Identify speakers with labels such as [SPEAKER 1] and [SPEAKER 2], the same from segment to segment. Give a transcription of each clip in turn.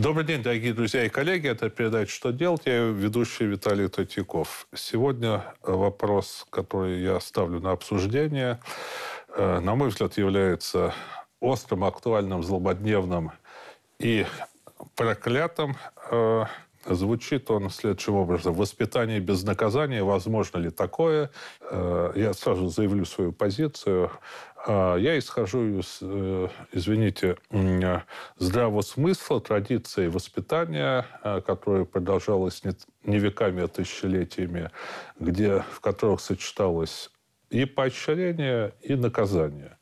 [SPEAKER 1] Добрый день, дорогие друзья и коллеги. Это передача «Что делать?» Я ведущий Виталий Татьяков. Сегодня э, вопрос, который я ставлю на обсуждение, э, на мой взгляд, является острым, актуальным, злободневным и проклятым. Э, Звучит он следующим образом. Воспитание без наказания, возможно ли такое? Э, я сразу заявлю свою позицию. Э, я исхожу из, э, извините, здравого смысла, традиции воспитания, которое продолжалось не веками, а тысячелетиями, где, в которых сочеталось и поощрение, и наказание.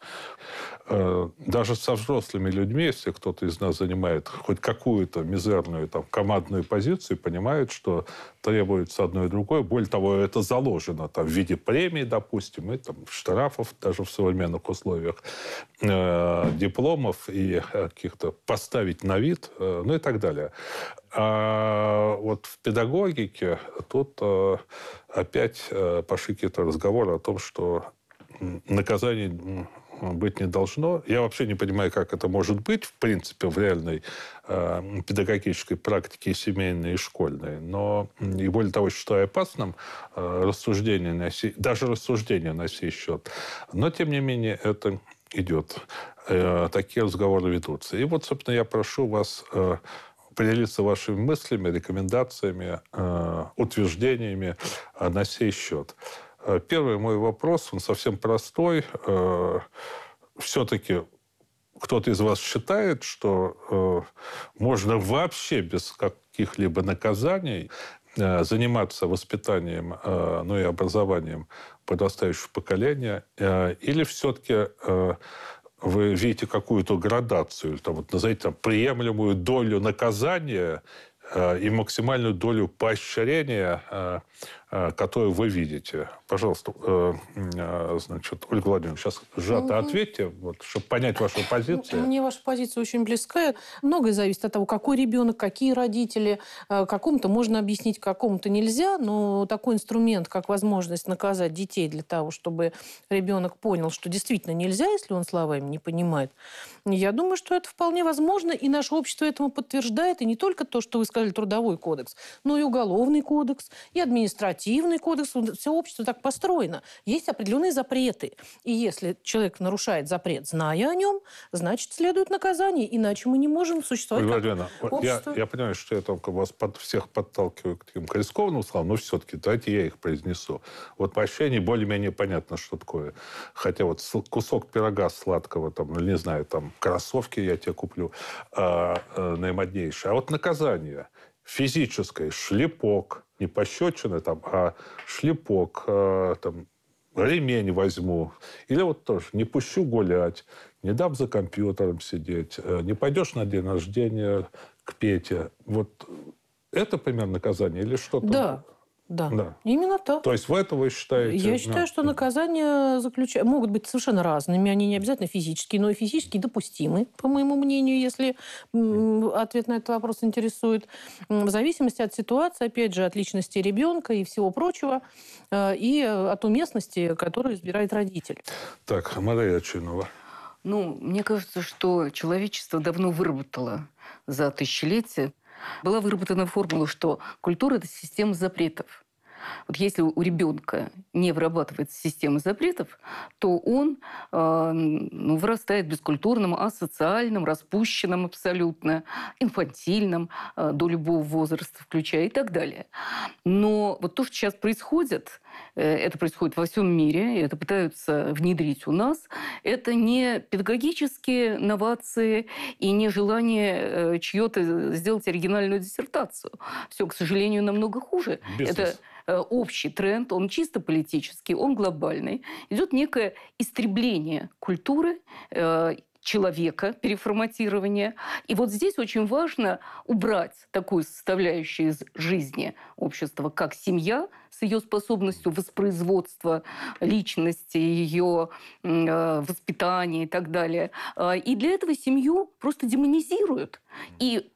[SPEAKER 1] Э, даже со взрослыми людьми, если кто-то из нас занимает хоть какую-то мизерную там, командную позицию, понимает, что требуется одно и другое. Более того, это заложено там, в виде премии, допустим, и там, штрафов даже в современных условиях, э, дипломов и э, каких-то поставить на вид, э, ну и так далее. А вот в педагогике тут э, опять э, пошли какие-то разговоры о том, что наказание Э, быть не должно. Я вообще не понимаю, как это может быть, в принципе, в реальной э, педагогической практике семейной и школьной. Но, и более того, считаю опасным э, рассуждение на сей, даже рассуждение на сей счет. Но, тем не менее, это идет. Э, такие разговоры ведутся. И вот, собственно, я прошу вас э, поделиться вашими мыслями, рекомендациями, э, утверждениями э, на сей счет. Э, первый мой вопрос, он совсем простой. Э, все-таки кто-то из вас считает, что э, можно вообще без каких-либо наказаний заниматься воспитанием, ну и образованием подрастающего поколения, или все-таки вы видите какую-то градацию, там, вот, назовите там, приемлемую долю наказания и максимальную долю поощрения Э, которую вы видите. Пожалуйста, э, э, значит, Ольга Владимировна, сейчас сжато угу. ответьте, вот, чтобы понять вашу ну, позицию. Мне
[SPEAKER 2] ваша позиция очень близкая. Многое зависит от того, какой ребенок, какие родители. Какому-то можно объяснить, какому-то нельзя, но такой инструмент, как возможность наказать детей для того, чтобы ребенок понял, что действительно нельзя, если он словами не понимает, я думаю, что это вполне возможно, и наше общество этому подтверждает, и не только то, что вы сказали, трудовой кодекс, но и уголовный кодекс, и административный административный кодекс, все общество так построено. Есть определенные запреты. И если человек нарушает запрет, зная о нем, значит, следует наказание. Иначе мы не можем существовать Ольга как Лена, общество. Я, я
[SPEAKER 1] понимаю, что я только вас под, всех подталкиваю к таким рискованным словам, но все-таки давайте я их произнесу. Вот прощение более-менее понятно, что такое. Хотя вот кусок пирога сладкого, там, ну, не знаю, там, кроссовки я тебе куплю э, э, наимоднейшие. А вот наказание физическое, шлепок, не пощечины, там, а шлепок, э, там, ремень возьму. Или вот тоже, не пущу гулять, не дам за компьютером сидеть, э, не пойдешь на день рождения к Пете. Вот это пример наказание или что-то? Да,
[SPEAKER 2] да. да. Именно так. То
[SPEAKER 1] есть вы это вы считаете? Я да. Ну, считаю,
[SPEAKER 2] что э, наказания заключ... могут быть совершенно разными. Они не обязательно физические, но и физически допустимы, по моему мнению, если ответ на этот вопрос интересует. В зависимости от ситуации, опять же, от личности ребенка и всего прочего,
[SPEAKER 3] э, и э, от уместности, которую избирает родитель.
[SPEAKER 1] Так, Мария Чинова.
[SPEAKER 3] Ну, мне кажется, что человечество давно выработало за тысячелетия была выработана формула, что культура – это система запретов. Вот если у ребенка не вырабатывается система запретов, то он э, ну, вырастает бескультурным, асоциальным, распущенным абсолютно, инфантильным э, до любого возраста, включая и так далее. Но вот то, что сейчас происходит, э, это происходит во всем мире, и это пытаются внедрить у нас, это не педагогические новации и не желание э, чье-то сделать оригинальную диссертацию. Все, к сожалению, намного хуже. Бизнес. Это Э, общий тренд, он чисто политический, он глобальный. Идет некое истребление культуры, э, человека, переформатирования И вот здесь очень важно убрать такую составляющую из жизни общества, как семья с ее способностью воспроизводства личности, ее э, воспитания и так далее. А, и для этого семью просто демонизируют. И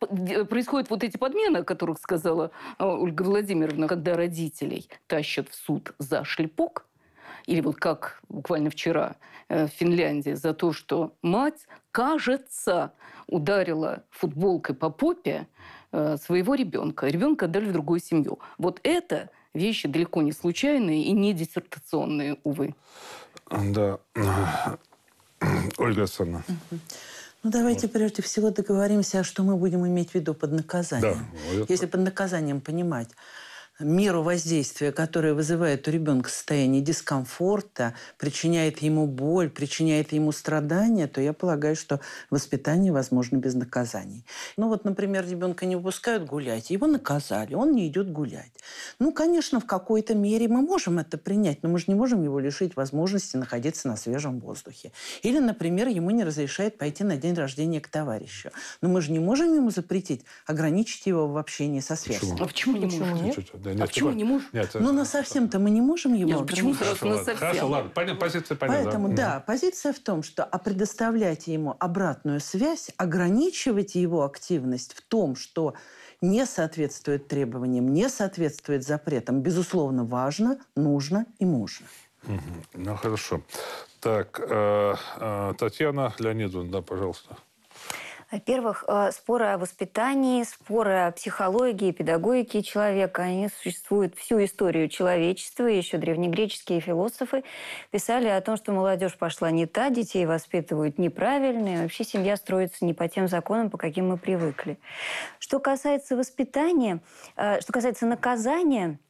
[SPEAKER 3] происходят вот эти подмены, о которых сказала а, Ольга Владимировна, когда родителей тащат в суд за шлепок – или вот как буквально вчера э, в Финляндии, за то, что мать, кажется, ударила футболкой по попе э, своего ребенка. Ребенка отдали в другую семью. Вот это вещи далеко не случайные и не диссертационные, увы.
[SPEAKER 1] Да. Ольга Александровна.
[SPEAKER 4] Ну, давайте вот. прежде всего договоримся, что мы будем иметь в виду под наказанием. Да, Если под наказанием понимать меру воздействия, которое вызывает у ребенка состояние дискомфорта, причиняет ему боль, причиняет ему страдания, то я полагаю, что воспитание возможно без наказаний. Ну вот, например, ребенка не выпускают гулять, его наказали, он не идет гулять. Ну, конечно, в какой-то мере мы можем это принять, но мы же не можем его лишить возможности находиться на свежем воздухе. Или, например, ему не разрешает пойти на день рождения к товарищу. Но мы же не можем ему запретить ограничить его в общении со сверстниками. А почему не можем? Да, нет, а почему типа, не можем? Нет, ну, э, на совсем-то мы не можем его Нет, почему сразу на совсем? Хорошо, ладно,
[SPEAKER 1] понятно, позиция понятна. Поэтому, да, да,
[SPEAKER 4] позиция в том, что а предоставляйте ему обратную связь, ограничивайте его активность в том, что не соответствует требованиям, не соответствует запретам, безусловно, важно, нужно и можно.
[SPEAKER 1] Угу. Ну, хорошо. Так, э, э, Татьяна Леонидовна, да, пожалуйста.
[SPEAKER 5] Во-первых, э, споры о воспитании, споры о психологии, педагогике человека, они существуют всю историю человечества. Еще древнегреческие философы писали о том, что молодежь пошла не та, детей воспитывают неправильно, и вообще семья строится не по тем законам, по каким мы привыкли. Что касается воспитания, э, что касается наказания –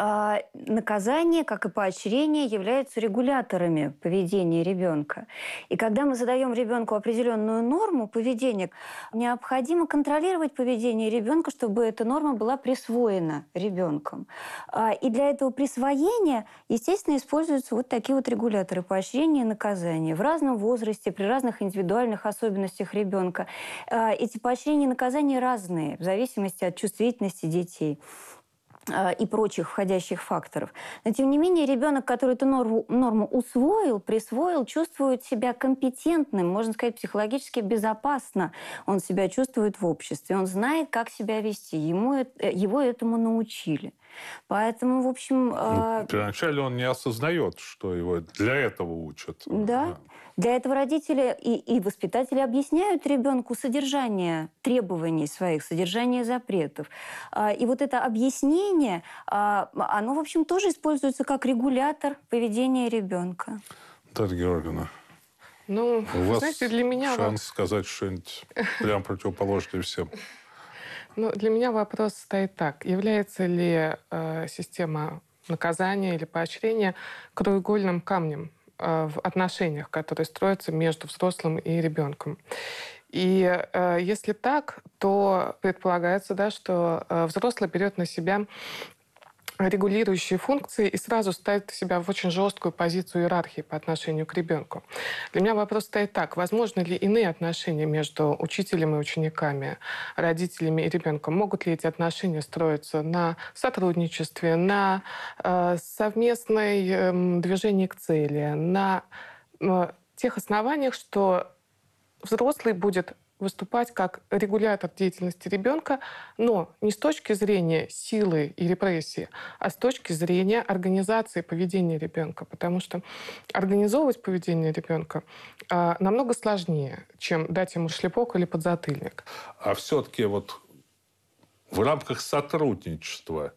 [SPEAKER 5] а наказание, как и поощрение, являются регуляторами поведения ребенка. И когда мы задаем ребенку определенную норму поведения, необходимо контролировать поведение ребенка, чтобы эта норма была присвоена ребенком. А, и для этого присвоения, естественно, используются вот такие вот регуляторы поощрения и наказания в разном возрасте, при разных индивидуальных особенностях ребенка. А, эти поощрения и наказания разные в зависимости от чувствительности детей. Э, и прочих входящих факторов. Но тем не менее ребенок, который эту норму, норму усвоил, присвоил, чувствует себя компетентным, можно сказать, психологически безопасно. Он себя чувствует в обществе, он знает, как себя вести, ему, э, его этому научили. Поэтому, в общем... Э...
[SPEAKER 1] Вначале ну, а, он не осознает, что его для этого учат. Да.
[SPEAKER 5] да. Для этого родители и, и воспитатели объясняют ребенку содержание требований своих, содержание запретов. А, и вот это объяснение, а, оно, в общем, тоже используется как регулятор поведения ребенка.
[SPEAKER 1] Татьяна Георгиевна,
[SPEAKER 6] ну, у вас знаете, для меня шанс вы...
[SPEAKER 1] сказать что-нибудь прям противоположное всем.
[SPEAKER 6] Ну, для меня вопрос стоит так. Является ли э, система наказания или поощрения краеугольным камнем а, в отношениях, которые строятся между взрослым и ребенком. И э, если так, то предполагается, да, что э, взрослый берет на себя регулирующие функции и сразу ставит себя в очень жесткую позицию иерархии по отношению к ребенку. Для меня вопрос стоит так. Возможно ли иные отношения между учителем и учениками, родителями и ребенком? Могут ли эти отношения строиться на сотрудничестве, на э, совместной э, движении к цели, на э, тех основаниях, что взрослый будет выступать как регулятор деятельности ребенка, но не с точки зрения силы и репрессии, а с точки зрения организации поведения ребенка, потому что организовывать поведение ребенка а, намного сложнее, чем дать ему шлепок или подзатыльник.
[SPEAKER 1] А все-таки вот в рамках сотрудничества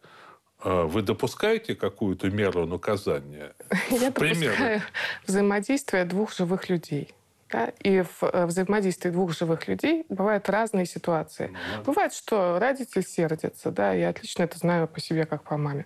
[SPEAKER 1] а, вы допускаете какую-то меру наказания?
[SPEAKER 6] Я допускаю взаимодействие двух живых людей – да? И в э, взаимодействии двух живых людей бывают разные ситуации. Ну, да. Бывает, что родитель сердится, да, я отлично это знаю по себе, как по маме.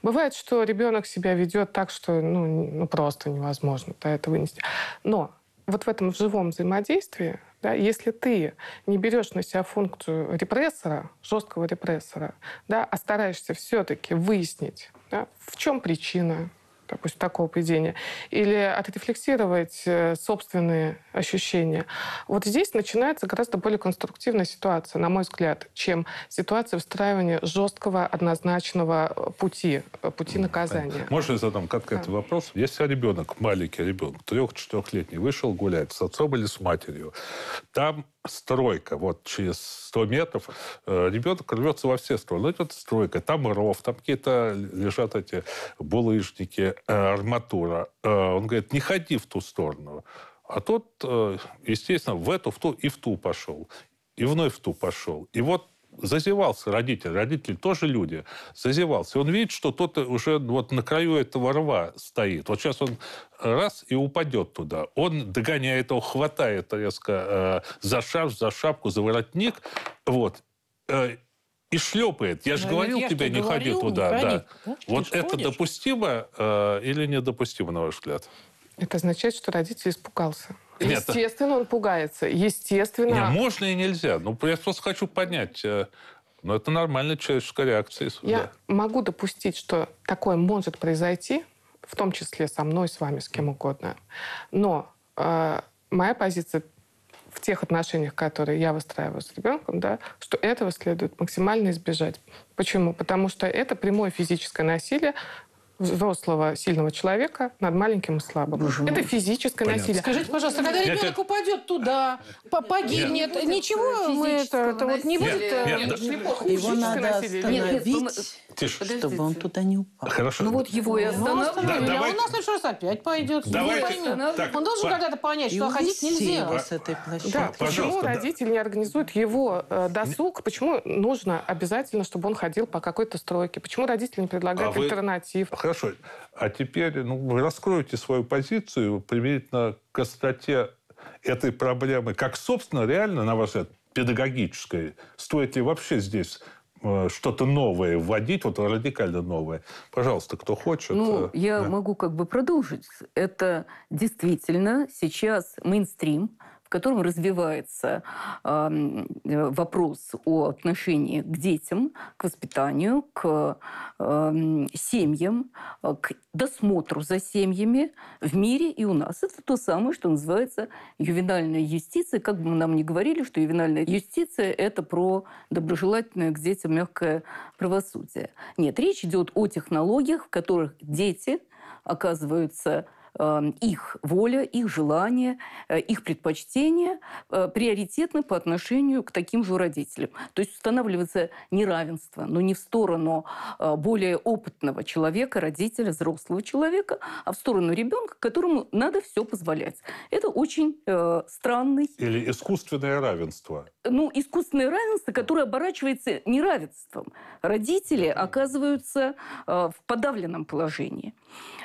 [SPEAKER 6] Бывает, что ребенок себя ведет так, что ну, ну просто невозможно да, это вынести. Но вот в этом живом взаимодействии, да, если ты не берешь на себя функцию репрессора, жесткого репрессора, да, а стараешься все-таки выяснить, да, в чем причина, допустим, такого поведения, или отрефлексировать э, собственные ощущения. Вот здесь начинается гораздо более конструктивная ситуация, на мой взгляд, чем ситуация встраивания жесткого, однозначного э, пути, э, пути наказания.
[SPEAKER 1] Можно я задам конкретный да. вопрос? Если ребенок, маленький ребенок, трех-четырехлетний, вышел гулять с отцом или с матерью, там стройка. Вот через 100 метров э, ребенок рвется во все стороны. Ну, Идет стройка. Там ров, там какие-то лежат эти булыжники, э, арматура. Э, он говорит, не ходи в ту сторону. А тот, естественно, в эту, в ту и в ту пошел. И вновь в ту пошел. И вот зазевался родитель, родители тоже люди, зазевался. Он видит, что тот уже вот на краю этого рва стоит. Вот сейчас он э, раз и упадет туда. Он догоняет его, хватает резко э, за шап, за шапку, за воротник, вот, э, и шлепает. Я же ну, говорил я тебе, не говорил, ходи туда. Не да. Да? Вот это ходишь? допустимо э, или недопустимо, на ваш взгляд?
[SPEAKER 6] Это означает, что родитель испугался. Естественно, он пугается. Естественно. Не,
[SPEAKER 1] можно и нельзя. Ну, я просто хочу понять. Э, Но ну, это нормальная человеческая реакция. Я да.
[SPEAKER 6] могу допустить, что такое может произойти, в том числе со мной, с вами, с кем угодно. Но э, моя позиция в тех отношениях, которые я выстраиваю с ребенком, да, что этого следует максимально избежать. Почему? Потому что это прямое физическое насилие взрослого сильного человека над маленьким и слабым. Угу. Это физическое Понятно. насилие. Скажите, пожалуйста, когда ребенок это...
[SPEAKER 2] упадет туда, погибнет, нет. ничего мы это, это вот не будет. Э,
[SPEAKER 6] нет,
[SPEAKER 4] нет, нет, его надо насилие. Нет, нет, ну, ну, Тише. Чтобы он туда не упал. Хорошо. Ну вот его
[SPEAKER 3] и останавливали, да, давай... а у
[SPEAKER 6] нас
[SPEAKER 2] на раз опять пойдет. Давайте. Не так, он должен когда-то понять, что ходить нельзя. По...
[SPEAKER 6] с этой площадки. Да, почему да. родители не организуют его э, досуг? Почему нужно обязательно, чтобы он ходил по какой-то стройке? Почему родители не предлагают а вы... альтернатив? Хорошо.
[SPEAKER 1] А теперь ну, вы раскроете свою позицию применительно к остроте этой проблемы, как, собственно, реально, на ваш взгляд, педагогической? Стоит ли вообще здесь Э, что-то новое вводить, вот радикально новое. Пожалуйста, кто хочет. Ну, э, я да.
[SPEAKER 3] могу как бы продолжить. Это действительно сейчас мейнстрим в котором развивается э, вопрос о отношении к детям, к воспитанию, к э, семьям, к досмотру за семьями в мире и у нас. Это то самое, что называется ювенальная юстиция. Как бы нам ни говорили, что ювенальная юстиция – это про доброжелательное к детям мягкое правосудие. Нет, речь идет о технологиях, в которых дети оказываются Эм, их воля, их желание, э, их предпочтения э, приоритетны по отношению к таким же родителям. То есть устанавливается неравенство, но не в сторону э, более опытного человека, родителя, взрослого человека, а в сторону ребенка, которому надо все позволять. Это очень странный...
[SPEAKER 1] Или искусственное равенство.
[SPEAKER 3] Ну, искусственное равенство, которое оборачивается неравенством. Родители оказываются в подавленном положении.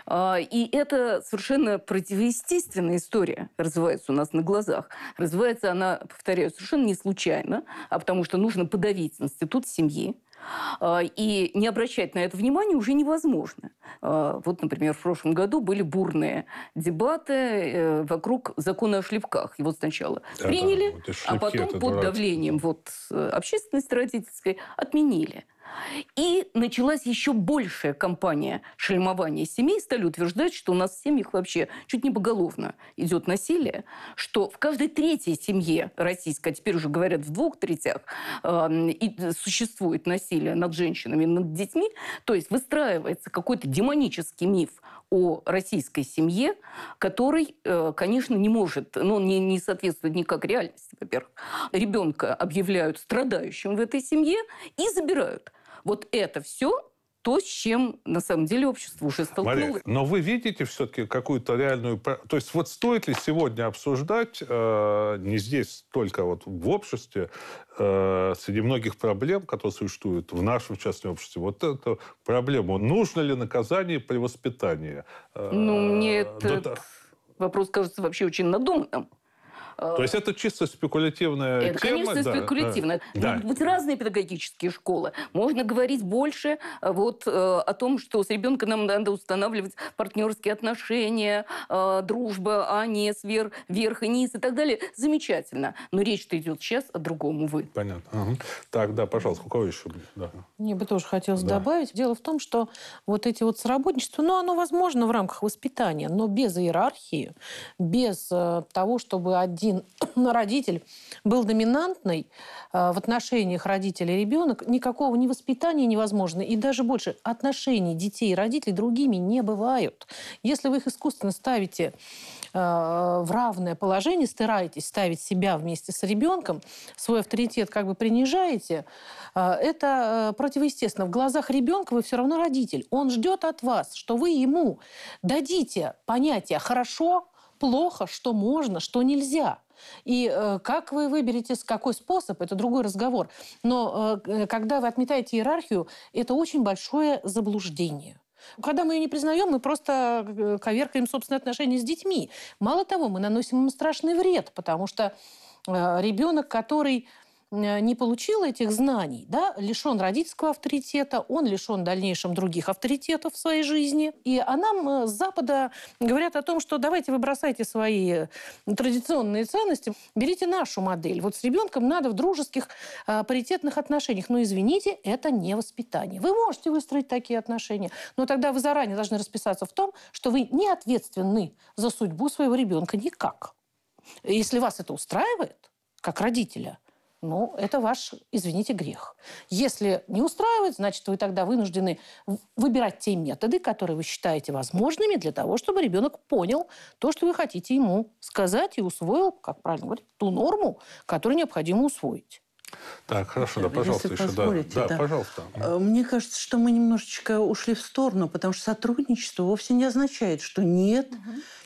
[SPEAKER 3] А, и это совершенно противоестественная история развивается у нас на глазах. Развивается она, повторяю, совершенно не случайно, а потому что нужно подавить институт семьи, а, и не обращать на это внимания уже невозможно. А, вот, например, в прошлом году были бурные дебаты э, вокруг закона о шлепках. Его сначала да, приняли, да, вот а потом под дурацкие. давлением вот, э, общественности родительской отменили. И началась еще большая кампания шельмования семей. Стали утверждать, что у нас в семьях вообще чуть не поголовно идет насилие, что в каждой третьей семье российской, а теперь уже говорят в двух третях, э, и существует насилие над женщинами, над детьми. То есть выстраивается какой-то демонический миф о российской семье, который, э, конечно, не может, но ну, не, не соответствует никак реальности, во-первых. Ребенка объявляют страдающим в этой семье и забирают – вот это все то, с чем на самом деле общество уже
[SPEAKER 1] столкнулось. Мария, но вы видите все-таки какую-то реальную... То есть вот стоит ли сегодня обсуждать, э, не здесь только вот в обществе, э, среди многих проблем, которые существуют в нашем частном обществе, вот эту проблему, нужно ли наказание при воспитании? Э, ну, нет, этот
[SPEAKER 3] вопрос кажется вообще очень надуманным. Э, То есть
[SPEAKER 1] это чисто спекулятивная это, тема? конечно, да, спекулятивно. Да. Могут
[SPEAKER 3] быть разные педагогические школы. Можно говорить больше э, вот э, о том, что с ребенком нам надо устанавливать партнерские отношения, дружба, а не сверх, и низ и так далее. Замечательно. Но речь-то идет сейчас о
[SPEAKER 1] другом, увы. Понятно. Угу. Так, да, пожалуйста, у кого еще? Да.
[SPEAKER 2] Мне бы тоже хотелось да. добавить. Дело в том, что вот эти вот сработничества, ну, оно возможно в рамках воспитания, но без иерархии, без того, чтобы отдельно один родитель был доминантный э, в отношениях родителя и ребенок, никакого ни воспитания невозможно. И даже больше отношений детей и родителей другими не бывают. Если вы их искусственно ставите э, в равное положение, стараетесь ставить себя вместе с ребенком, свой авторитет как бы принижаете, э, это противоестественно. В глазах ребенка вы все равно родитель. Он ждет от вас, что вы ему дадите понятие «хорошо», плохо, что можно, что нельзя. И э, как вы выберете, с какой способ, это другой разговор. Но э, э когда вы отметаете иерархию, это очень большое заблуждение. Когда мы ее не признаем, мы просто э, коверкаем собственные отношения с детьми. Мало того, мы наносим им страшный вред, потому что э, ребенок, который Э, не получил этих знаний, да, лишен родительского авторитета, он лишен дальнейшем других авторитетов в своей жизни. И а нам э, с Запада говорят о том, что давайте вы бросайте свои э, традиционные ценности, берите нашу модель. Вот с ребенком надо в дружеских паритетных отношениях. Но извините, это не воспитание. Вы можете выстроить такие отношения, но тогда вы заранее должны расписаться в том, что вы не ответственны за судьбу своего ребенка никак. Если вас это устраивает, как родителя – ну, это ваш, извините, грех. Если не устраивает, значит, вы тогда вынуждены выбирать те методы, которые вы считаете возможными для того, чтобы ребенок понял то, что вы хотите ему сказать и усвоил, как правильно говорить, ту норму, которую необходимо усвоить.
[SPEAKER 1] Так, хорошо, да, пожалуйста, Если еще да, да, да, пожалуйста.
[SPEAKER 4] Э, мне кажется, что мы немножечко ушли в сторону, потому что сотрудничество вовсе не означает, что нет, угу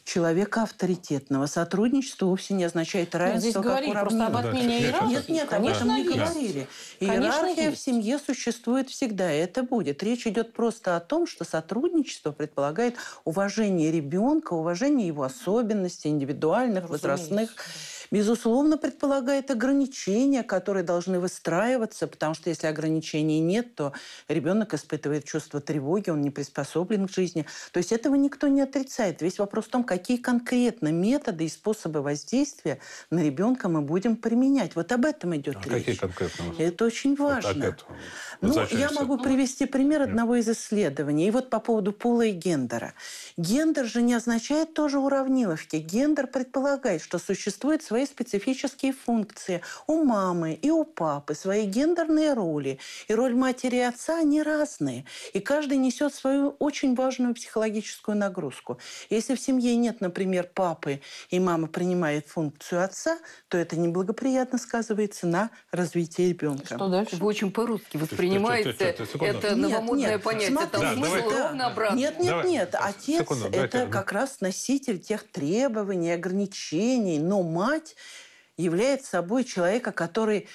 [SPEAKER 4] человека авторитетного. Сотрудничество вовсе не означает ну, равенство. Здесь говорили как просто об отмене иерархии. Нет, нет, конечно, они не говорили. Иерархия есть. в семье существует всегда, и это будет. Речь идет просто о том, что сотрудничество предполагает уважение ребенка, уважение его особенностей, индивидуальных, возрастных. Да безусловно, предполагает ограничения, которые должны выстраиваться, потому что если ограничений нет, то ребенок испытывает чувство тревоги, он не приспособлен к жизни. То есть этого никто не отрицает. Весь вопрос в том, какие конкретно методы и способы воздействия на ребенка мы будем применять. Вот об этом идет а
[SPEAKER 1] речь. Какие конкретно?
[SPEAKER 4] Это очень важно. Вот ну, я могу привести пример одного из исследований. И вот по поводу пола и гендера. Гендер же не означает тоже уравниловки. Гендер предполагает, что существует своя свои специфические функции. У мамы и у папы свои гендерные роли. И роль матери и отца, они разные. И каждый несет свою очень важную психологическую нагрузку. Если в семье нет, например, папы, и мама принимает функцию отца, то это неблагоприятно сказывается на развитии ребенка. Что дальше? Вы очень по-русски воспринимаете это новомодное нет, понятие. Смотри, да, смысл ровно обратно. Нет, нет, давай. нет. Отец – это как раз носитель тех требований, ограничений. Но мать является собой человека, который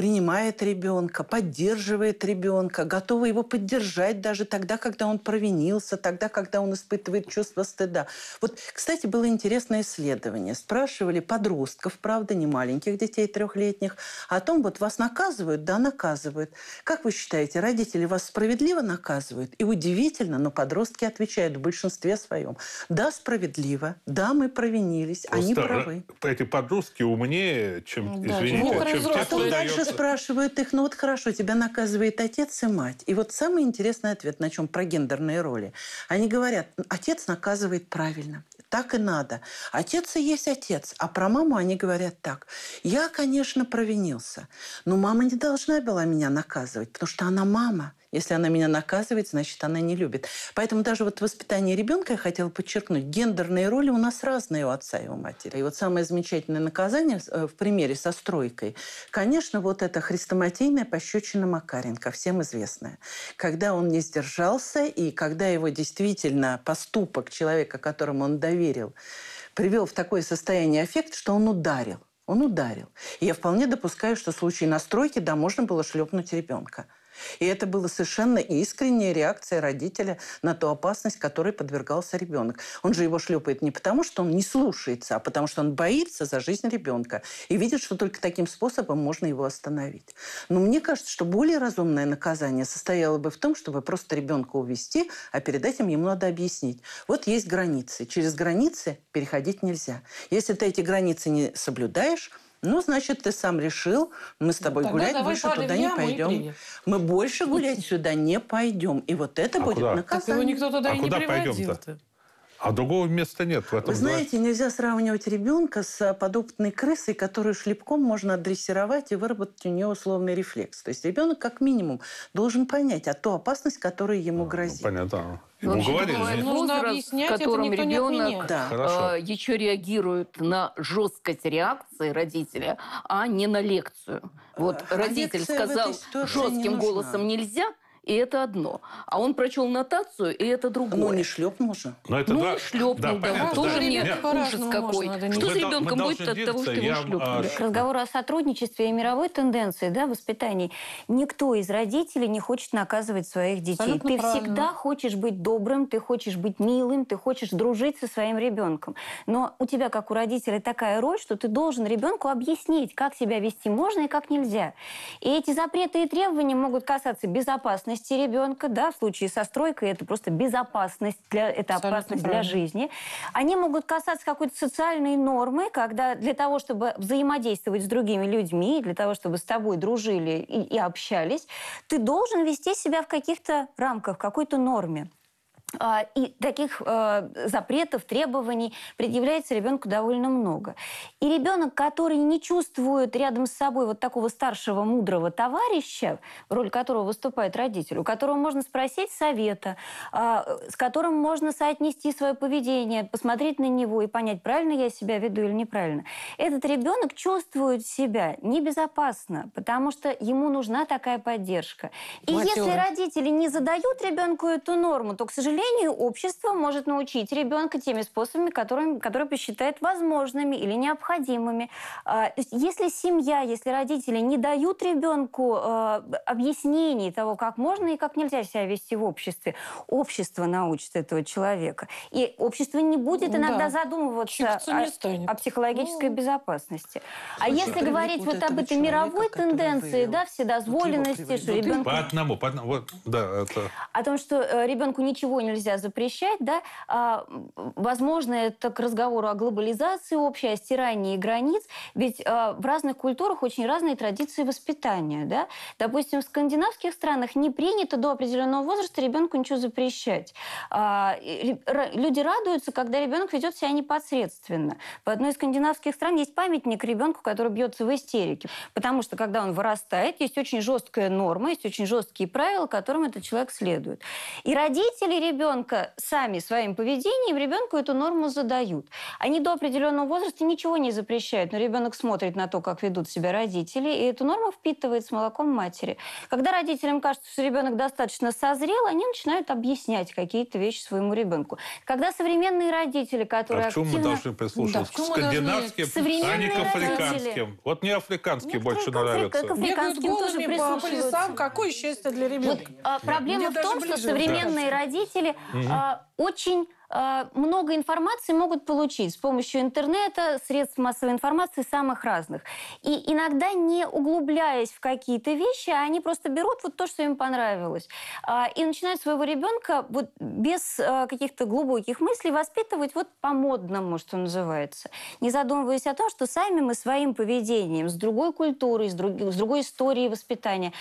[SPEAKER 4] принимает ребенка, поддерживает ребенка, готова его поддержать даже тогда, когда он провинился, тогда, когда он испытывает чувство стыда. Вот, кстати, было интересное исследование. Спрашивали подростков, правда, не маленьких детей трехлетних, о том, вот вас наказывают, да, наказывают. Как вы считаете, родители вас справедливо наказывают? И удивительно, но подростки отвечают в большинстве своем. Да, справедливо, да, мы провинились, Просто они э, правы.
[SPEAKER 1] Эти подростки умнее, чем, да, извините, чем те, кто дает
[SPEAKER 4] спрашивают их, ну вот хорошо, тебя наказывает отец и мать. И вот самый интересный ответ, на чем про гендерные роли. Они говорят, отец наказывает правильно, так и надо. Отец и есть отец, а про маму они говорят так. Я, конечно, провинился, но мама не должна была меня наказывать, потому что она мама. Если она меня наказывает, значит, она не любит. Поэтому даже вот воспитание ребенка, я хотела подчеркнуть, гендерные роли у нас разные у отца и у матери. И вот самое замечательное наказание э, в примере со стройкой, конечно, вот это хрестоматийная пощечина Макаренко, всем известная. Когда он не сдержался, и когда его действительно поступок человека, которому он доверил, привел в такое состояние эффект, что он ударил. Он ударил. И я вполне допускаю, что в случае настройки, да, можно было шлепнуть ребенка. И это была совершенно искренняя реакция родителя на ту опасность, которой подвергался ребенок. Он же его шлепает не потому, что он не слушается, а потому что он боится за жизнь ребенка и видит, что только таким способом можно его остановить. Но мне кажется, что более разумное наказание состояло бы в том, чтобы просто ребенка увести, а перед этим ему надо объяснить. Вот есть границы. Через границы переходить нельзя. Если ты эти границы не соблюдаешь, ну, значит, ты сам решил, мы с ну, тобой ну, гулять больше туда не пойдем. Мы больше гулять сюда не пойдем. И вот это а будет куда? наказание. Так его никто туда а и куда не приводил-то.
[SPEAKER 1] А другого места нет в этом. Вы знаете,
[SPEAKER 4] да? нельзя сравнивать ребенка с э, подопытной крысой, которую шлепком можно дрессировать и выработать у нее условный рефлекс. То есть ребенок как минимум должен понять, а ту опасность, которая ему а, ну, грозит.
[SPEAKER 1] Ну, понятно. Ему Вообще, говорили,
[SPEAKER 4] бывает
[SPEAKER 3] э, нужно объяснять, в котором ребенок да. э, еще реагирует на жесткость реакции родителя, а не на лекцию. Вот а, а родитель сказал жестким не голосом нельзя, и это одно. А он прочел нотацию, и это другое. Ну, не шлепнул же. Но
[SPEAKER 1] ну, это ну, не шлепнул, да,
[SPEAKER 3] да. Тоже мне Нет. ужас
[SPEAKER 2] какой. Можно,
[SPEAKER 3] что мы с ребенком будет
[SPEAKER 5] от того, что его шлепнули? А... Разговор о сотрудничестве и мировой тенденции, да, воспитании. Никто из родителей не хочет наказывать своих детей. Абсолютно ты правильно. всегда хочешь быть добрым, ты хочешь быть милым, ты хочешь дружить со своим ребенком. Но у тебя, как у родителя, такая роль, что ты должен ребенку объяснить, как себя вести можно и как нельзя. И эти запреты и требования могут касаться безопасности безопасности ребенка, да, в случае со стройкой это просто безопасность, для, это Абсолютно опасность правильно. для жизни. Они могут касаться какой-то социальной нормы, когда для того, чтобы взаимодействовать с другими людьми, для того, чтобы с тобой дружили и, и общались, ты должен вести себя в каких-то рамках, в какой-то норме. А, и таких э, запретов, требований предъявляется ребенку довольно много. И ребенок, который не чувствует рядом с собой вот такого старшего мудрого товарища, роль которого выступает родитель, у которого можно спросить совета, а, с которым можно соотнести свое поведение, посмотреть на него и понять, правильно я себя веду или неправильно, этот ребенок чувствует себя небезопасно, потому что ему нужна такая поддержка. И Матер. если родители не задают ребенку эту норму, то, к сожалению, сожалению, общество может научить ребенка теми способами, которыми, которые посчитает возможными или необходимыми. А, если семья, если родители не дают ребенку а, объяснений того, как можно и как нельзя себя вести в обществе, общество научит этого человека. И общество не будет ну иногда да. задумываться о, о психологической ну, безопасности. А если говорить вот, об этой мировой тенденции, да, вседозволенности, что ну ребенку... По
[SPEAKER 1] одному, по одному, вот, да, это...
[SPEAKER 5] О том, что э, ребенку ничего не нельзя запрещать, да, а, возможно, это к разговору о глобализации общей, о стирании границ, ведь а, в разных культурах очень разные традиции воспитания, да. Допустим, в скандинавских странах не принято до определенного возраста ребенку ничего запрещать. А, люди радуются, когда ребенок ведет себя непосредственно. В одной из скандинавских стран есть памятник ребенку, который бьется в истерике, потому что когда он вырастает, есть очень жесткая норма, есть очень жесткие правила, которым этот человек следует. И родители ребенка ребенка сами своим поведением ребенку эту норму задают. Они до определенного возраста ничего не запрещают, но ребенок смотрит на то, как ведут себя родители, и эту норму впитывает с молоком матери. Когда родителям кажется, что ребенок достаточно созрел, они начинают объяснять какие-то вещи своему ребенку. Когда современные родители, которые а в чем активно... мы должны прислушиваться? Да,
[SPEAKER 1] к скандинавским, а не к африканским. Вот мне африканские Некоторые больше нравятся. Как
[SPEAKER 2] африканским тоже прислушиваются.
[SPEAKER 5] какое счастье для ребенка. Вот, а, проблема мне в том, что современные да. родители были угу. э, очень а, много информации могут получить с помощью интернета, средств массовой информации самых разных. И иногда, не углубляясь в какие-то вещи, они просто берут вот то, что им понравилось. А, и начинают своего ребенка вот без а, каких-то глубоких мыслей воспитывать вот по-модному, что называется. Не задумываясь о том, что сами мы своим поведением, с другой культурой, с, друг... с другой историей воспитания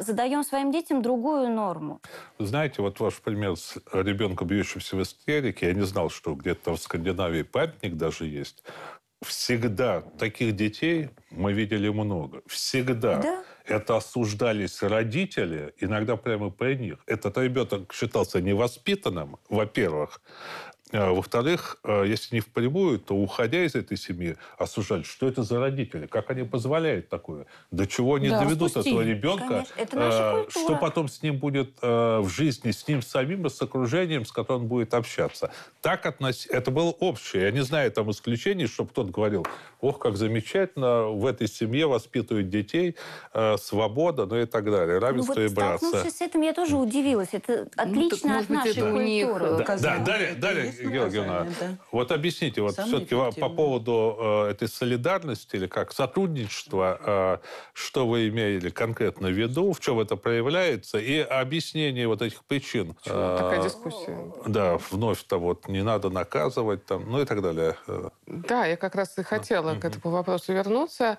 [SPEAKER 5] задаем своим детям другую норму.
[SPEAKER 1] Знаете, вот ваш пример с ребенком, бьющимся в истерии, Америке, я не знал, что где-то там в Скандинавии памятник даже есть, всегда таких детей мы видели много. Всегда. Да? Это осуждались родители, иногда прямо при них. Этот ребенок считался невоспитанным, во-первых. А, во-вторых, а, если не впрямую, то, уходя из этой семьи, осуждать, что это за родители, как они позволяют такое, до чего они да, доведут спустили. этого ребенка, Конечно, а, что потом с ним будет в жизни, с ним самим с окружением, с которым он будет общаться. Так относ... Это было общее. Я не знаю там исключений, чтобы кто-то говорил, ох, как замечательно, в этой семье воспитывают детей, свобода, ну и так далее, ну равенство ну, вот и братство. с
[SPEAKER 5] этим, я тоже удивилась. Это отлично ну, так, от нашей быть, культуры.
[SPEAKER 6] Э, да, да, далее, далее Георгиевна,
[SPEAKER 1] да. вот объясните, вот все-таки по поводу э, этой солидарности или как сотрудничества, э, что вы имели конкретно в виду, в чем это проявляется, и объяснение вот этих причин. э, такая дискуссия? Да, вновь-то вот не надо наказывать там, ну и так далее.
[SPEAKER 6] Да, я как раз и хотела к этому вопросу вернуться.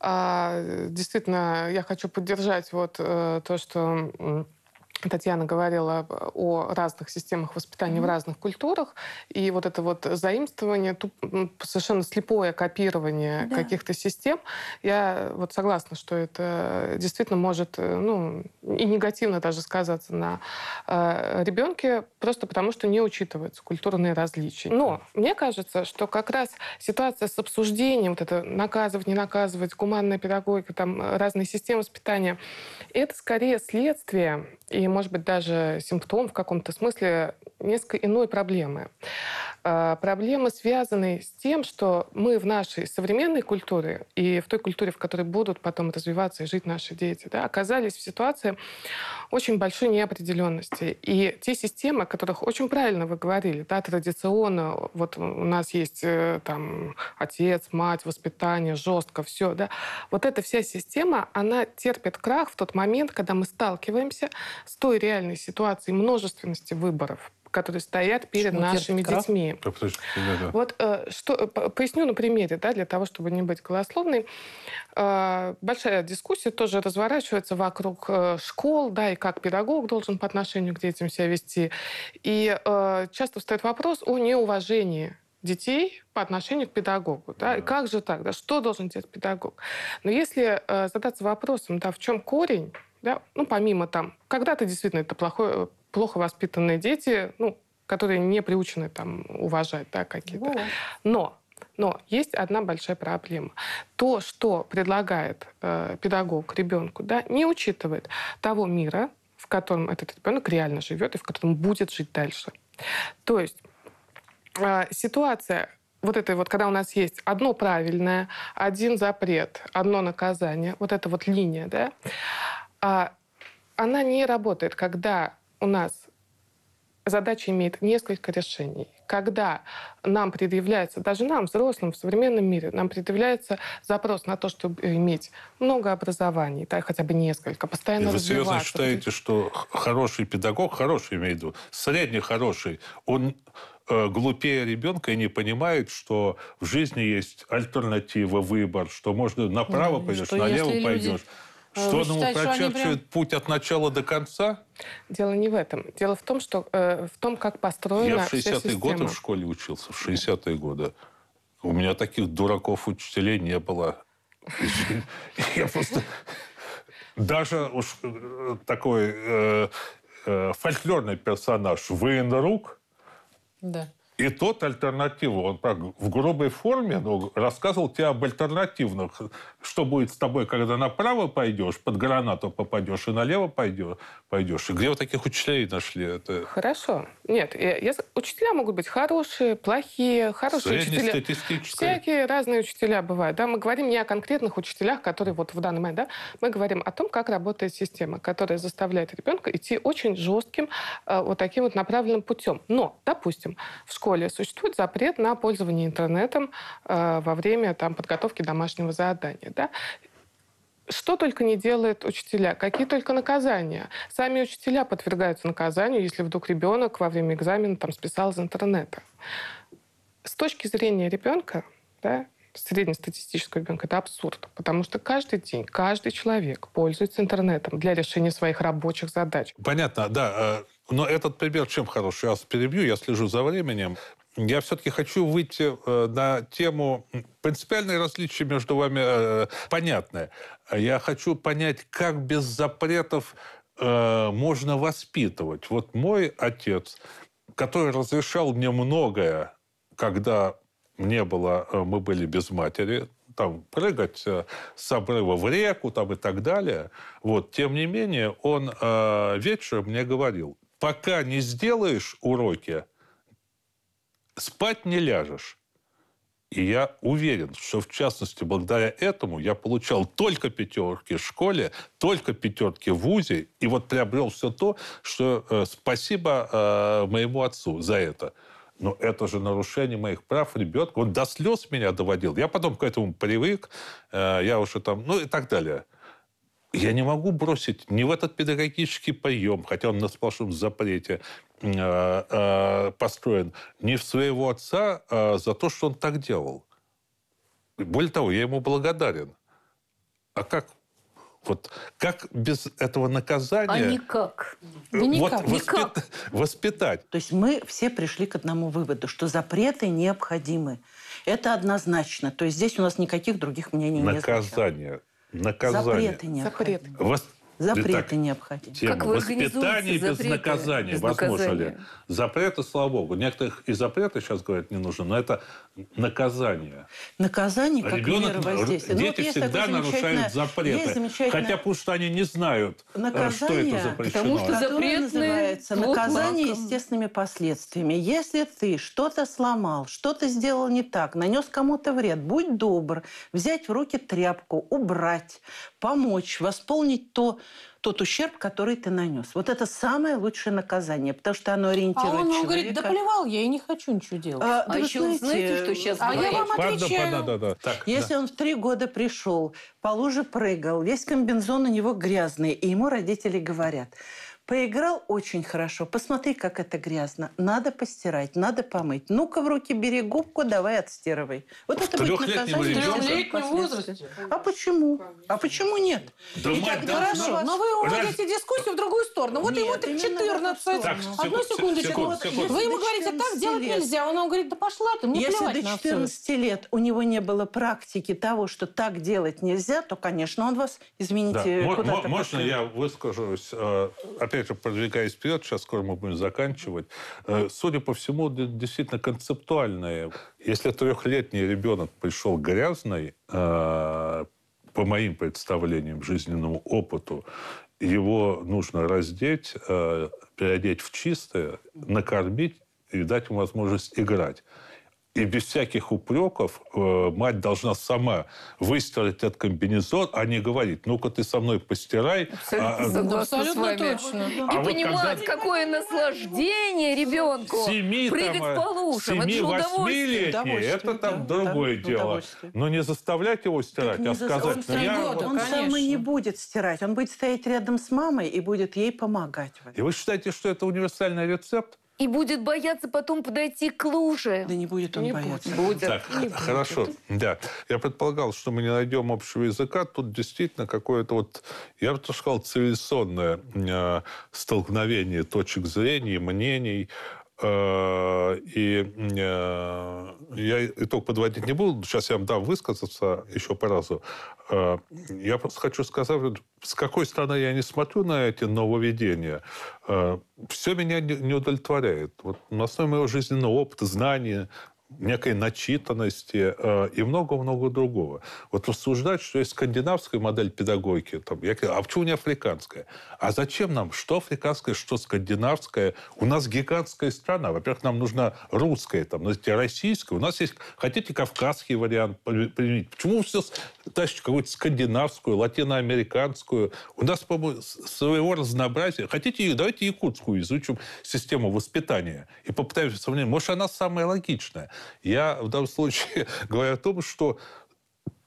[SPEAKER 6] Действительно, я хочу поддержать вот то, что Татьяна говорила о разных системах воспитания mm-hmm. в разных культурах, и вот это вот заимствование, туп, ну, совершенно слепое копирование да. каких-то систем, я вот согласна, что это действительно может, э, ну, и негативно даже сказаться на э, ребенке, просто потому что не учитываются культурные различия. Но мне кажется, что как раз ситуация с обсуждением, вот это наказывать, не наказывать, гуманная педагогика, там э, разные системы воспитания, это скорее следствие и, может быть, даже симптом в каком-то смысле несколько иной проблемы. А, проблемы связанные с тем, что мы в нашей современной культуре и в той культуре, в которой будут потом развиваться и жить наши дети, да, оказались в ситуации очень большой неопределенности. И те системы, о которых очень правильно вы говорили, да, традиционно, вот у нас есть э, там отец, мать, воспитание, жестко, все, да, вот эта вся система, она терпит крах в тот момент, когда мы сталкиваемся с той реальной ситуацией множественности выборов, которые стоят перед Почему нашими терпит, детьми. Да, Вот э, что э, поясню на примере, да, для того, чтобы не быть голословной. Э, большая дискуссия тоже разворачивается вокруг школ, да, и как педагог должен по отношению к детям себя вести. И часто встает вопрос о неуважении детей по отношению к педагогу. Да? Да. И как же так? Да? Что должен делать педагог? Но если задаться вопросом, да, в чем корень да, ну, помимо там, когда-то действительно это плохое, плохо воспитанные дети, ну, которые не приучены там уважать, да, какие-то. Вот. Но но есть одна большая проблема. То, что предлагает э, педагог ребенку, да, не учитывает того мира, в котором этот ребенок реально живет и в котором будет жить дальше. То есть э, ситуация вот этой вот, когда у нас есть одно правильное, один запрет, одно наказание, вот эта вот линия, да, а она не работает, когда у нас задача имеет несколько решений. Когда нам предъявляется, даже нам, взрослым в современном мире, нам предъявляется запрос на то, чтобы иметь много образований, да, хотя бы несколько, постоянно И вы серьезно
[SPEAKER 1] считаете, что хороший педагог, хороший, имею в виду, средний хороший, он э, глупее ребенка и не понимает, что в жизни есть альтернатива, выбор, что можно направо да, пойдешь, налево люди... пойдешь. Э, что Вы ну, оно прочерчивает прям... путь от начала до конца?
[SPEAKER 6] Дело не в этом. Дело в том, что э, в том, как построена Я в 60-е годы в
[SPEAKER 1] школе учился, в 60-е годы. У меня таких дураков учителей не было. Я просто... Даже уж э, такой э, э, фольклорный персонаж Военрук, да. и тот альтернативу, он в грубой форме ну, рассказывал тебе об альтернативных что будет с тобой, когда направо пойдешь, под гранату попадешь и налево пойдешь. пойдешь. И где вы таких учителей нашли? Это...
[SPEAKER 6] Хорошо. Нет, я, я, учителя могут быть хорошие, плохие, хорошие учителя. Всякие разные учителя бывают. Да? Мы говорим не о конкретных учителях, которые вот в данный момент, да? мы говорим о том, как работает система, которая заставляет ребенка идти очень жестким, э, вот таким вот направленным путем. Но, допустим, в школе существует запрет на пользование интернетом э, во время там, подготовки домашнего задания да, что только не делают учителя, какие только наказания. Сами учителя подвергаются наказанию, если вдруг ребенок во время экзамена там списал из интернета. С точки зрения ребенка, да, среднестатистического ребенка, это абсурд, потому что каждый день каждый человек пользуется интернетом для решения своих рабочих задач.
[SPEAKER 1] Понятно, да. Э, но этот пример чем хороший? Я вас перебью, я слежу за временем я все-таки хочу выйти э, на тему принципиальные различия между вами э, понятны. Я хочу понять, как без запретов э, можно воспитывать. Вот мой отец, который разрешал мне многое, когда мне было, мы были без матери, там прыгать с обрыва в реку там, и так далее. Вот, тем не менее, он э, вечером мне говорил, пока не сделаешь уроки, спать не ляжешь. И я уверен, что, в частности, благодаря этому я получал только пятерки в школе, только пятерки в ВУЗе, и вот приобрел все то, что э, спасибо э, моему отцу за это. Но это же нарушение моих прав ребенка. Он до слез меня доводил. Я потом к этому привык. Э, я уже там... Ну и так далее я не могу бросить ни в этот педагогический поем, хотя он на сплошном запрете э, э, построен, ни в своего отца э, за то, что он так делал. Более того, я ему благодарен. А как вот как без этого наказания? А
[SPEAKER 3] никак. Да никак. Вот воспит...
[SPEAKER 1] никак. Воспитать. То есть мы все пришли
[SPEAKER 4] к одному выводу, что запреты необходимы. Это однозначно. То есть здесь у нас никаких других мнений Наказание. нет. Наказание
[SPEAKER 1] наказание. Запреты необходимы.
[SPEAKER 4] Запрет. Запреты Итак, необходимы. Тема. Как вы Воспитание без запреты? наказания. Без возможно наказания. ли?
[SPEAKER 1] Запреты, слава богу. Некоторых и запреты сейчас говорят не нужно, но это наказание.
[SPEAKER 4] Наказание как Ребенок, мера воздействия. Ну, дети ну, вот всегда нарушают запреты. Хотя
[SPEAKER 1] пусть что они не знают, наказание, э, что это запрещено. Потому что
[SPEAKER 4] запретное называется наказание естественными последствиями. Если ты что-то сломал, что-то сделал не так, нанес кому-то вред, будь добр, взять в руки тряпку, убрать, помочь, восполнить то, тот ущерб, который ты нанес. Вот это самое лучшее наказание, потому что оно ориентирует а он, человека. говорит, да плевал
[SPEAKER 2] я и не хочу ничего делать.
[SPEAKER 4] А, а да еще знаете, знаете, что сейчас а говорит? я вам отвечаю. Пардон,
[SPEAKER 1] да, да, да. Так, Если
[SPEAKER 4] да. он в три года пришел, по луже прыгал, весь комбинзон у него грязный, и ему родители говорят – Поиграл очень хорошо. Посмотри, как это грязно. Надо постирать, надо помыть. Ну-ка в руки бери губку, давай отстирывай. Вот это будет наказание. В трехлетнем возрасте. А почему? А почему нет? Да и мать, хорошо. Ну, Но, вы уводите Раз... Э,
[SPEAKER 2] дискуссию в другую сторону. Вот ему так 14. Одну секундочку. Секунд, Вы ему говорите, так делать нельзя. Он вам говорит, да пошла ты, мне Если плевать до 14
[SPEAKER 4] лет у него не было практики того, что так делать нельзя, то, конечно, он вас, извините, куда-то Можно я
[SPEAKER 1] выскажусь? Э, опять же, продвигаясь вперед, сейчас скоро мы будем заканчивать, э, судя по всему, действительно концептуальные. Если трехлетний ребенок пришел грязный, э, по моим представлениям, жизненному опыту, его нужно раздеть, э, переодеть в чистое, накормить и дать ему возможность играть. И без всяких упреков э, мать должна сама выстирать этот комбинезон, а не говорить, ну-ка ты со мной постирай. А, абсолютно, а, ну,
[SPEAKER 3] абсолютно точно. И а понимать, вот когда... какое наслаждение ребенку семи, прыгать там, по лужам. это же удовольствие.
[SPEAKER 1] это там да, другое да, дело. Но не заставлять его стирать, а сказать... Он, ну, я... Вот, он сам
[SPEAKER 4] и не будет стирать. Он будет стоять рядом с мамой и будет ей помогать.
[SPEAKER 1] И вы считаете, что это универсальный рецепт?
[SPEAKER 3] И будет бояться потом подойти к луже. Да не будет он не бояться.
[SPEAKER 1] Будет. Так, не хорошо. Да. Я предполагал, что мы не найдем общего языка. Тут действительно какое-то вот, я бы сказал, цивилизационное э, столкновение точек зрения, мнений, Э, и э, я итог подводить не буду, сейчас я вам дам высказаться еще по разу. Э, я просто хочу сказать, с какой стороны я не смотрю на эти нововведения. Все меня не удовлетворяет. Вот на основе моего жизненного опыта, знания, некой начитанности э, и много-много другого. Вот рассуждать, что есть скандинавская модель педагогики, там, я а почему не африканская? А зачем нам что африканская, что скандинавская? У нас гигантская страна. Во-первых, нам нужна русская, там, российская. У нас есть, хотите, кавказский вариант применить. Почему все тащите какую-то скандинавскую, латиноамериканскую? У нас, по-моему, своего разнообразия. Хотите, давайте якутскую изучим систему воспитания и попытаемся сравнить. Может, она самая логичная. Я в данном случае говорю о том, что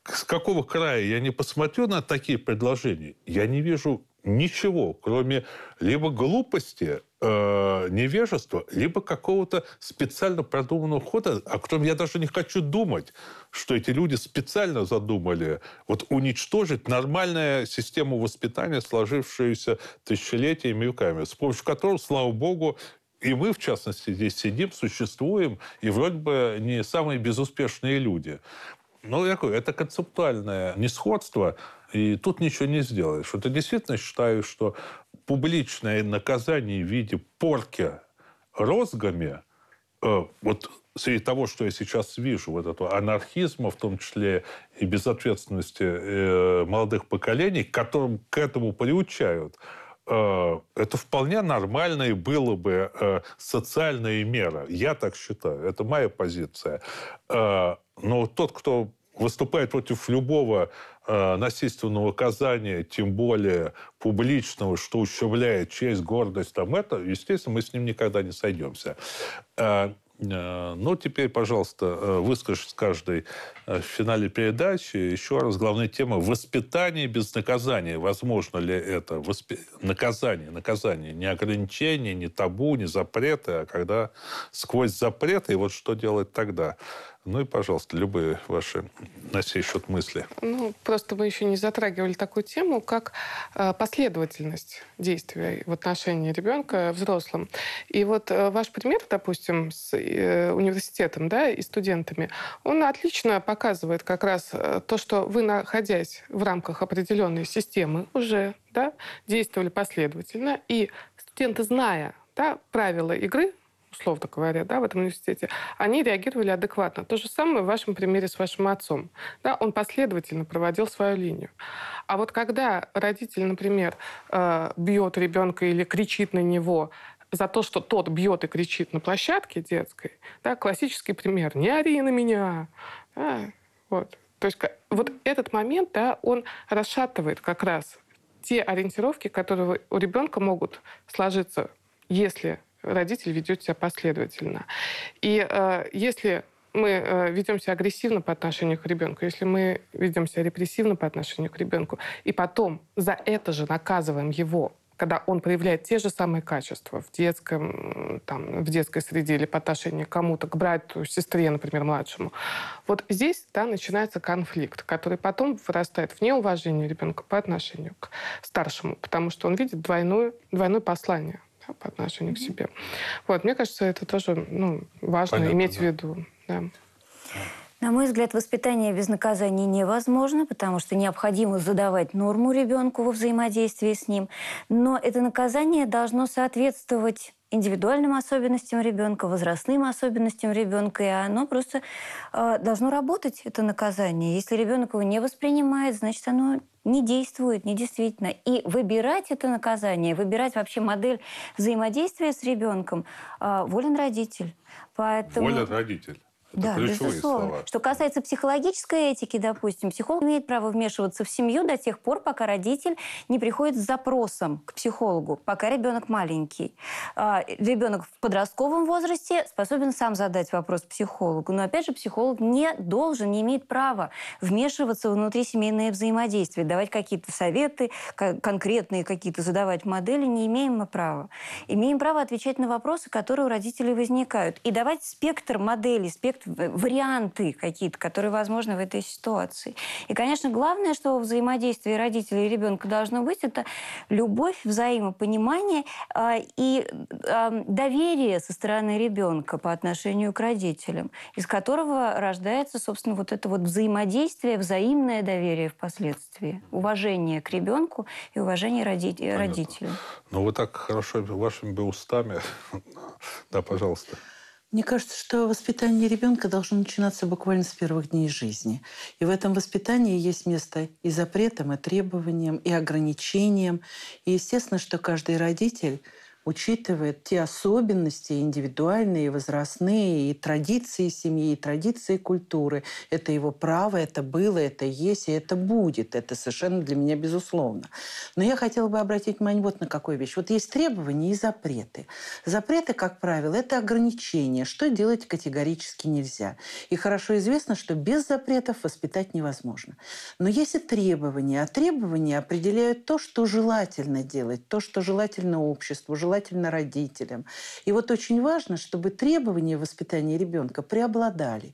[SPEAKER 1] с какого края я не посмотрю на такие предложения, я не вижу ничего, кроме либо глупости, э, невежества, либо какого-то специально продуманного хода, о котором я даже не хочу думать, что эти люди специально задумали вот уничтожить нормальную систему воспитания, сложившуюся тысячелетиями и веками, с помощью которого, слава богу, и мы, в частности, здесь сидим, существуем, и вроде бы не самые безуспешные люди. Ну, я говорю, это концептуальное несходство, и тут ничего не сделаешь. Вот я действительно считаю, что публичное наказание в виде порки розгами, э, вот среди того, что я сейчас вижу, вот этого анархизма, в том числе и безответственности э, молодых поколений, которым к этому приучают – Э, это вполне нормальная было бы э, социальная мера. Я так считаю. Это моя позиция. Э, но тот, кто выступает против любого насильственного наказания, тем более публичного, что ущемляет честь, гордость, там это, естественно, мы с ним никогда не сойдемся. Ну, теперь, пожалуйста, э, выскажи с каждой э, в финале передачи еще раз главная тема «Воспитание без наказания». Возможно ли это? Воспи... Наказание, наказание. Не ограничение, не табу, не запреты, а когда сквозь запреты, и вот что делать тогда? Ну и, пожалуйста, любые ваши на сей счет мысли.
[SPEAKER 6] Ну, просто мы еще не затрагивали такую тему, как э, последовательность действий в отношении ребенка взрослым. И вот э, ваш пример, допустим, с э, университетом да, и студентами, он отлично показывает как раз то, что вы, находясь в рамках определенной системы уже, да, действовали последовательно, и студенты, зная да, правила игры, условно говоря, да, в этом университете, они реагировали адекватно. То же самое в вашем примере с вашим отцом. Да, он последовательно проводил свою линию. А вот когда родитель, например, э, бьет ребенка или кричит на него, за то, что тот бьет и кричит на площадке детской, да, классический пример, не ори на меня. Да, вот. То есть вот этот момент, да, он расшатывает как раз те ориентировки, которые у ребенка могут сложиться, если родитель ведет себя последовательно. И э, если мы э, ведем себя агрессивно по отношению к ребенку, если мы ведем себя репрессивно по отношению к ребенку, и потом за это же наказываем его, когда он проявляет те же самые качества в, детском, там, в детской среде или по отношению к кому-то, к брату, сестре, например, младшему. Вот здесь да, начинается конфликт, который потом вырастает в неуважении ребенка по отношению к старшему, потому что он видит двойное двойное послание по отношению к себе. Вот, мне кажется, это тоже ну, важно Понятно, иметь да. в виду. Да.
[SPEAKER 5] На мой взгляд, воспитание без наказания невозможно, потому что необходимо задавать норму ребенку во взаимодействии с ним. Но это наказание должно соответствовать индивидуальным особенностям ребенка, возрастным особенностям ребенка, и оно просто э, должно работать, это наказание. Если ребенок его не воспринимает, значит, оно не действует, не действительно. И выбирать это наказание, выбирать вообще модель взаимодействия с ребенком э, волен родитель. Поэтому... Волен родитель.
[SPEAKER 1] Это да, безусловно. Слова.
[SPEAKER 5] Что касается психологической этики, допустим, психолог имеет право вмешиваться в семью до тех пор, пока родитель не приходит с запросом к психологу, пока ребенок маленький. А, ребенок в подростковом возрасте способен сам задать вопрос психологу, но опять же психолог не должен, не имеет права вмешиваться внутри семейное взаимодействие, давать какие-то советы, конкретные какие-то задавать модели, не имеем мы права. Имеем право отвечать на вопросы, которые у родителей возникают, и давать спектр моделей, спектр варианты какие-то, которые возможны в этой ситуации. И, конечно, главное, что во взаимодействии родителей и ребенка должно быть, это любовь, взаимопонимание э, и э, доверие со стороны ребенка по отношению к родителям, из которого рождается, собственно, вот это вот взаимодействие, взаимное доверие впоследствии, уважение к ребенку и уважение роди- Понятно. родителям.
[SPEAKER 1] Ну, вы так хорошо вашими устами. Да, пожалуйста.
[SPEAKER 5] Мне
[SPEAKER 4] кажется, что воспитание ребенка должно начинаться буквально с первых дней жизни. И в этом воспитании есть место и запретам, и требованиям, и ограничениям. И естественно, что каждый родитель учитывает те особенности индивидуальные, возрастные, и традиции семьи, и традиции культуры. Это его право, это было, это есть, и это будет. Это совершенно для меня безусловно. Но я хотела бы обратить внимание вот на какую вещь. Вот есть требования и запреты. Запреты, как правило, это ограничения, что делать категорически нельзя. И хорошо известно, что без запретов воспитать невозможно. Но есть и требования, а требования определяют то, что желательно делать, то, что желательно обществу, желательно желательно родителям. И вот очень важно, чтобы требования воспитания ребенка преобладали.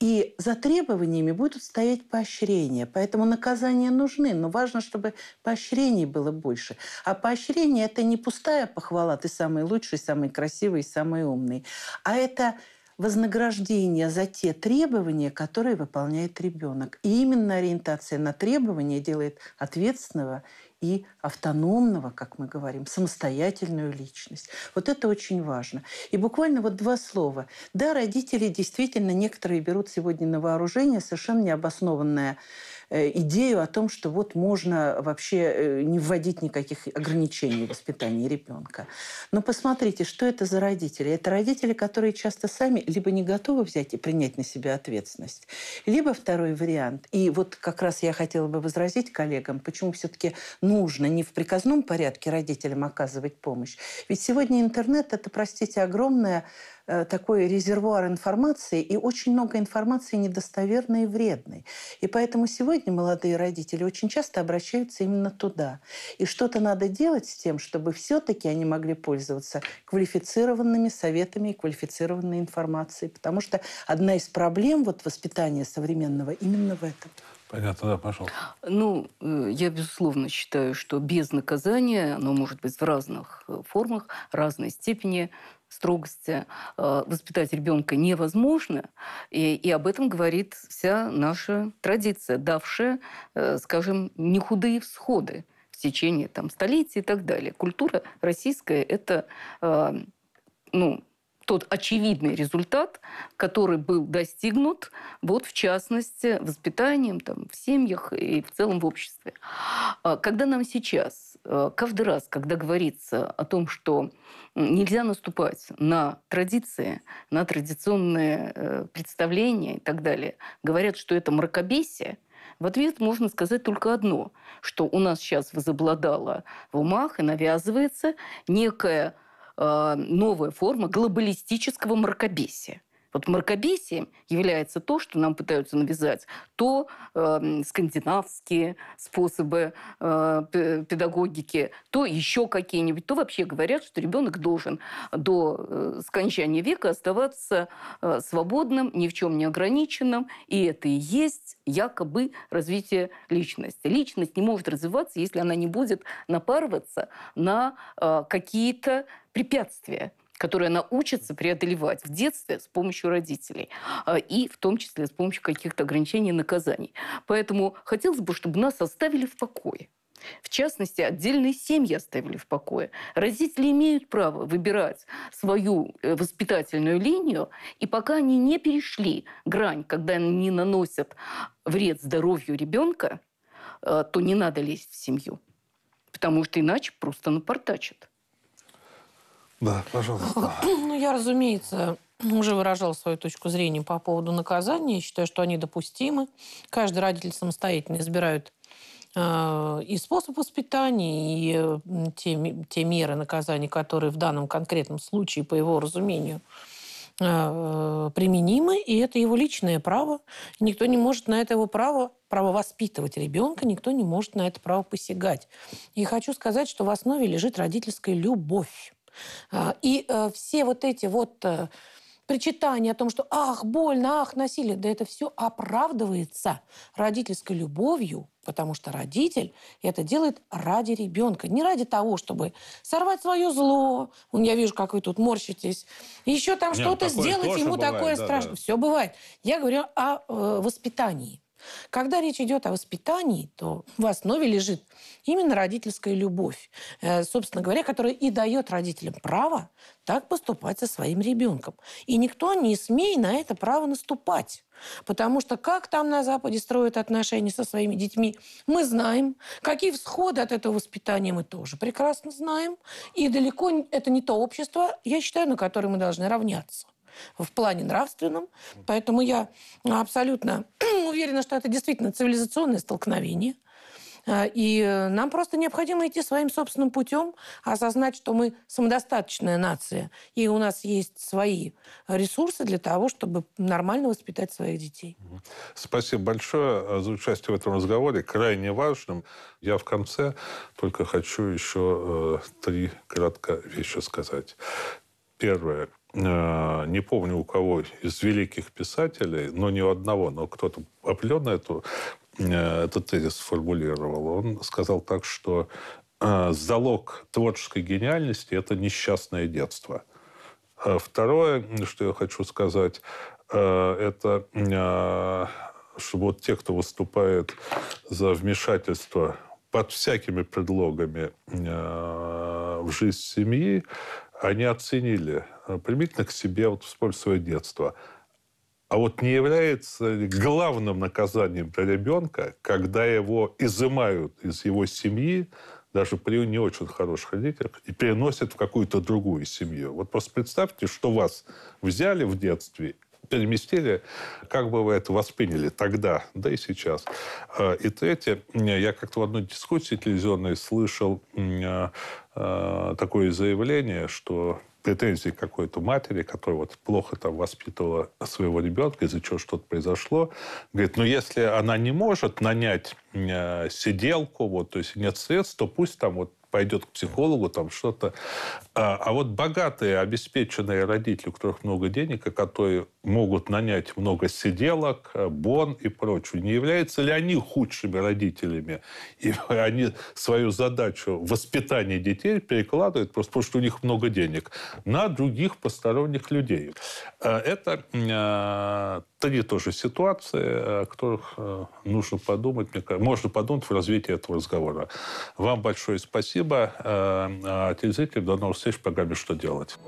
[SPEAKER 4] И за требованиями будут стоять поощрения. Поэтому наказания нужны, но важно, чтобы поощрений было больше. А поощрение – это не пустая похвала, ты самый лучший, самый красивый, самый умный. А это вознаграждение за те требования, которые выполняет ребенок. И именно ориентация на требования делает ответственного и автономного, как мы говорим, самостоятельную личность. Вот это очень важно. И буквально вот два слова. Да, родители действительно некоторые берут сегодня на вооружение совершенно необоснованное Э, идею о том, что вот можно вообще э, не вводить никаких ограничений в воспитании ребенка. Но посмотрите, что это за родители? Это родители, которые часто сами либо не готовы взять и принять на себя ответственность, либо второй вариант. И вот как раз я хотела бы возразить коллегам, почему все-таки нужно не в приказном порядке родителям оказывать помощь. Ведь сегодня интернет – это, простите, огромная Э, такой резервуар информации и очень много информации недостоверной и вредной. И поэтому сегодня молодые родители очень часто обращаются именно туда. И что-то надо делать с тем, чтобы все-таки они могли пользоваться квалифицированными советами и квалифицированной информацией. Потому что одна из проблем вот воспитания современного именно в этом.
[SPEAKER 1] Понятно, да, пошел.
[SPEAKER 3] Ну, э, я, безусловно, считаю, что без наказания, оно может быть в разных э, формах, разной степени строгости, э, воспитать ребенка невозможно. И, и об этом говорит вся наша традиция, давшая, скажем, нехудые всходы в течение там, столетий и так далее. Культура российская – это ну, тот очевидный результат, который был достигнут, вот в частности, воспитанием там, в семьях и в целом в обществе. А, когда нам сейчас, э, каждый раз, когда говорится о том, что нельзя наступать на традиции, на традиционные э, представления и так далее, говорят, что это мракобесие, в ответ можно сказать только одно, что у нас сейчас возобладало в умах и навязывается некая Э, новая форма глобалистического мракобесия. Вот мракобесием является то, что нам пытаются навязать, то э, скандинавские способы э, педагогики, то еще какие-нибудь, то вообще говорят, что ребенок должен до э, скончания века оставаться э, свободным, ни в чем не ограниченным, и это и есть якобы развитие личности. Личность не может развиваться, если она не будет напарываться на э, какие-то препятствия которые она учится преодолевать в детстве с помощью родителей а, и в том числе с помощью каких-то ограничений и наказаний. Поэтому хотелось бы, чтобы нас оставили в покое. В частности, отдельные семьи оставили в покое. Родители имеют право выбирать свою э, воспитательную линию, и пока они не перешли грань, когда они не наносят вред здоровью ребенка, э, то не надо лезть в семью, потому что иначе просто напортачат.
[SPEAKER 1] Да, пожалуйста.
[SPEAKER 3] Ну,
[SPEAKER 2] я, разумеется, уже выражал свою точку зрения по поводу наказания. считаю, что они допустимы. Каждый родитель самостоятельно избирает э, и способ воспитания, и те, те меры наказания, которые в данном конкретном случае, по его разумению, э, э, применимы, и это его личное право. Никто не может на это его право, право воспитывать ребенка, никто не может на это право посягать. И хочу сказать, что в основе лежит родительская любовь. А, и э, все вот эти вот э, причитания о том, что «ах, больно, ах, насилие», да это все оправдывается родительской любовью, потому что родитель это делает ради ребенка, не ради того, чтобы сорвать свое зло. Он, я вижу, как вы тут морщитесь. Еще там ну, что-то сделать, ему бывает, такое да, страшно. Да. Все бывает. Я говорю о э, воспитании. Когда речь идет о воспитании, то в основе лежит именно родительская любовь, э, собственно говоря, которая и дает родителям право так поступать со своим ребенком. И никто не смеет на это право наступать. Потому что как там на Западе строят отношения со своими детьми, мы знаем. Какие всходы от этого воспитания мы тоже прекрасно знаем. И далеко это не то общество, я считаю, на которое мы должны равняться в плане нравственном. Поэтому я э, абсолютно уверена, что это действительно цивилизационное столкновение. Э, и э, нам просто необходимо идти своим собственным путем, осознать, что мы самодостаточная нация, и у нас есть свои ресурсы для того, чтобы нормально воспитать своих детей.
[SPEAKER 1] Спасибо большое за участие в этом разговоре, крайне важным. Я в конце только хочу еще три кратко вещи сказать. Первое. Э, не помню у кого из великих писателей, но ни у одного, но кто-то определенно эту, э, этот тезис сформулировал. Он сказал так, что э, залог творческой гениальности – это несчастное детство. Второе, что я хочу сказать, это чтобы вот те, кто выступает за вмешательство под всякими предлогами в жизнь семьи, они оценили э, применительно к себе, вот вспомнил свое детство. А вот не является ли главным наказанием для ребенка, когда его изымают из его семьи, даже при не очень хороших родителях, и переносят в какую-то другую семью. Вот просто представьте, что вас взяли в детстве переместили, как бы вы это восприняли тогда, да и сейчас. А, и третье, я как-то в одной дискуссии телевизионной слышал а, а, такое заявление, что претензии какой-то матери, которая вот плохо там воспитывала своего ребенка, из-за чего что-то произошло. Говорит, ну если она не может нанять сиделку, вот, то есть нет средств, то пусть там вот пойдет к психологу, там что-то. А, а, вот богатые, обеспеченные родители, у которых много денег, и которые могут нанять много сиделок, э, бон и прочего, не являются ли они худшими родителями? И они свою задачу воспитания детей перекладывают просто потому, что у них много денег на других посторонних людей. Э, это э, три тоже ситуации, о которых э, нужно подумать, мне кажется, можно подумать в развитии этого разговора. Вам большое спасибо. Э, а Телезрителям до новых встреч в программе «Что делать?».